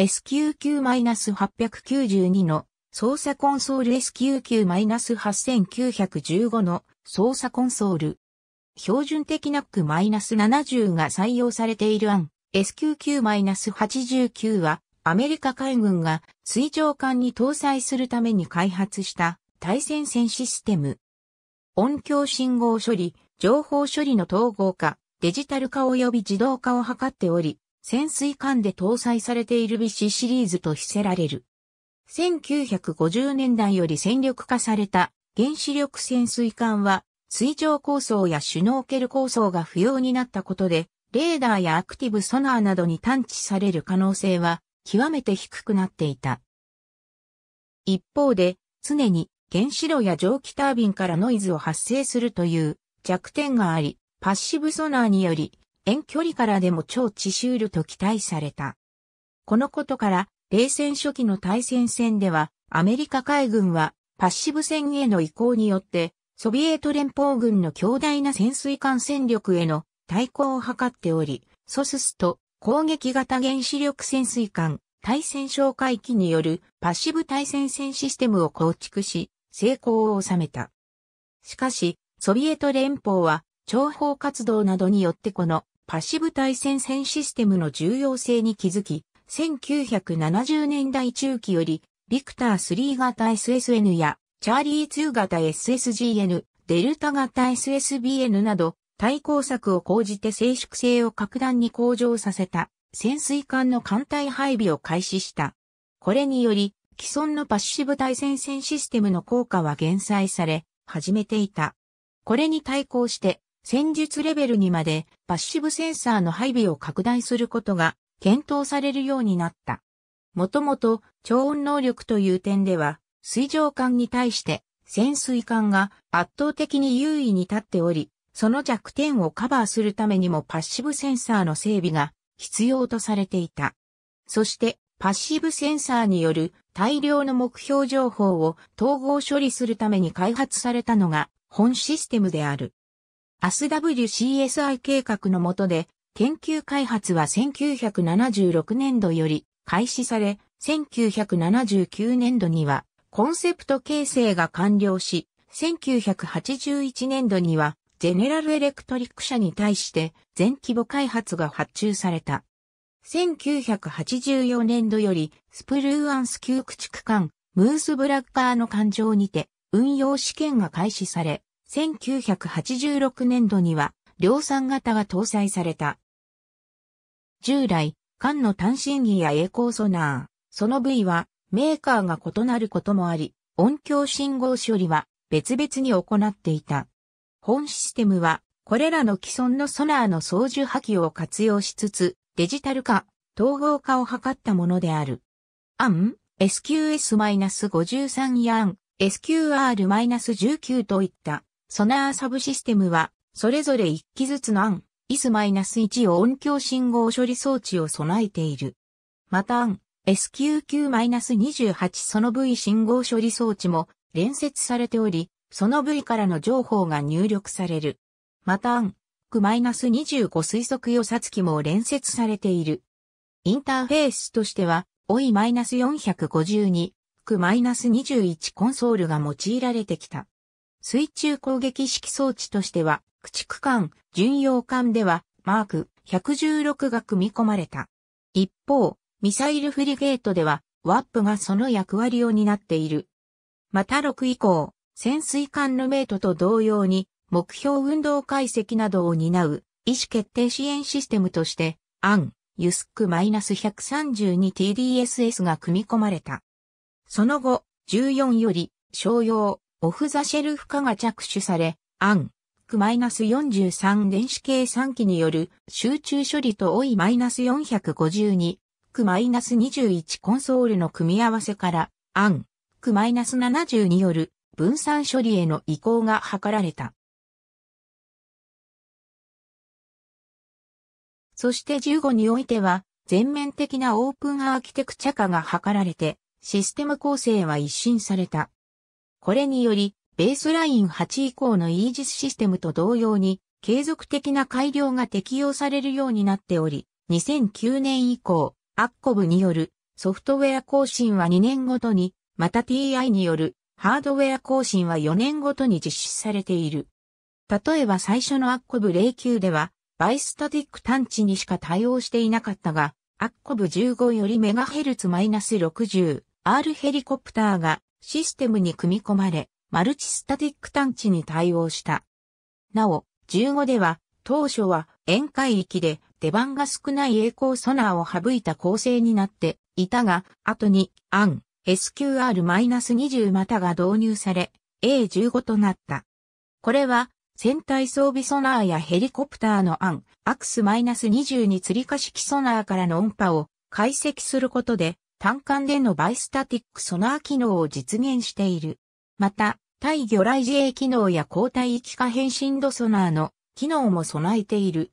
SQQ-892 の操作コンソール SQQ-8915 の操作コンソール。標準的な C-70 が採用されている案 SQQ-89 はアメリカ海軍が水上艦に搭載するために開発した対戦線システム。音響信号処理、情報処理の統合化、デジタル化及び自動化を図っており、潜水艦で搭載されている BC シリーズと非せられる。1950年代より戦力化された原子力潜水艦は水上構想やシュノーケル構想が不要になったことで、レーダーやアクティブソナーなどに探知される可能性は極めて低くなっていた。一方で、常に原子炉や蒸気タービンからノイズを発生するという弱点があり、パッシブソナーにより遠距離からでも超地シュと期待された。このことから、冷戦初期の対戦戦では、アメリカ海軍は、パッシブ戦への移行によって、ソビエト連邦軍の強大な潜水艦戦力への対抗を図っており、ソススと攻撃型原子力潜水艦、対戦哨戒機によるパッシブ対戦戦システムを構築し、成功を収めた。しかし、ソビエト連邦は、諜報活動などによってこのパシブ対戦線システムの重要性に気づき、1970年代中期より、ビクター3型 SSN や、チャーリー2型 SSGN、デルタ型 SSBN など、対抗策を講じて静粛性を格段に向上させた、潜水艦の艦隊配備を開始した。これにより、既存のパッシブ対戦線システムの効果は減災され、始めていた。これに対抗して、戦術レベルにまでパッシブセンサーの配備を拡大することが検討されるようになった。もともと超音能力という点では、水上艦に対して潜水艦が圧倒的に優位に立っており、その弱点をカバーするためにもパッシブセンサーの整備が必要とされていた。そしてパッシブセンサーによる大量の目標情報を統合処理するために開発されたのが本システムである。アス WCSI 計画の下で、研究開発は1976年度より開始され、1979年度にはコンセプト形成が完了し、1981年度にはジェネラルエレクトリック社に対して全規模開発が発注された。1984年度よりスプルーアンス旧駆逐艦ムースブラッカーの艦上にて運用試験が開始され、1986年度には量産型が搭載された。従来、缶の単身儀や栄光ソナー、その部位はメーカーが異なることもあり、音響信号処理は別々に行っていた。本システムはこれらの既存のソナーの操縦波棄を活用しつつ、デジタル化、統合化を図ったものである。アン、SQS-53 やアン、SQR-19 といったソナーサブシステムは、それぞれ1機ずつの AN、IS-1 を音響信号処理装置を備えている。またアン・ SQQ-28 その部位信号処理装置も連接されており、その部位からの情報が入力される。また AN、C-25 推測予察機も連接されている。インターフェースとしては、OI-452、C-21 コンソールが用いられてきた。水中攻撃式装置としては、駆逐艦、巡洋艦では、マーク116が組み込まれた。一方、ミサイルフリゲートでは、ワップがその役割を担っている。また6以降、潜水艦のメイトと同様に、目標運動解析などを担う、意思決定支援システムとして、アン、ユスック -132TDSS が組み込まれた。その後、14より、商用、オフザシェルフ化が着手され、アン、Q-43 電子計算機による集中処理と OI-452、Q-21 コンソールの組み合わせから、アン、ス7 0による分散処理への移行が図られた。そして15においては、全面的なオープンアーキテクチャ化が図られて、システム構成は一新された。これにより、ベースライン8以降のイージスシステムと同様に、継続的な改良が適用されるようになっており、2009年以降、アッコブによるソフトウェア更新は2年ごとに、また TI によるハードウェア更新は4年ごとに実施されている。例えば最初のアッコブ09では、バイスタティック探知にしか対応していなかったが、アッコブ15よりメガヘルツ -60、R ヘリコプターがシステムに組み込まれ、マルチスタティック探知に対応した。なお、15では、当初は沿海域で出番が少ない栄光ソナーを省いた構成になっていたが、後に、アン、SQR-20 またが導入され、A15 となった。これは、船体装備ソナーやヘリコプターのアン、アクス2に釣り化式ソナーからの音波を解析することで、単管でのバイスタティックソナー機能を実現している。また、対魚雷自衛機能や抗体域化変身度ソナーの機能も備えている。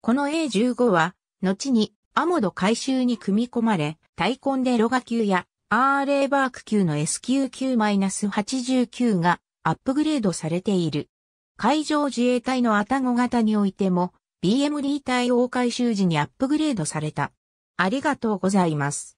この A15 は、後にアモド回収に組み込まれ、タイコンデロガ級や RA バーク級の SQQ-89 がアップグレードされている。海上自衛隊のアタゴ型においても、BM d 対応回収時にアップグレードされた。ありがとうございます。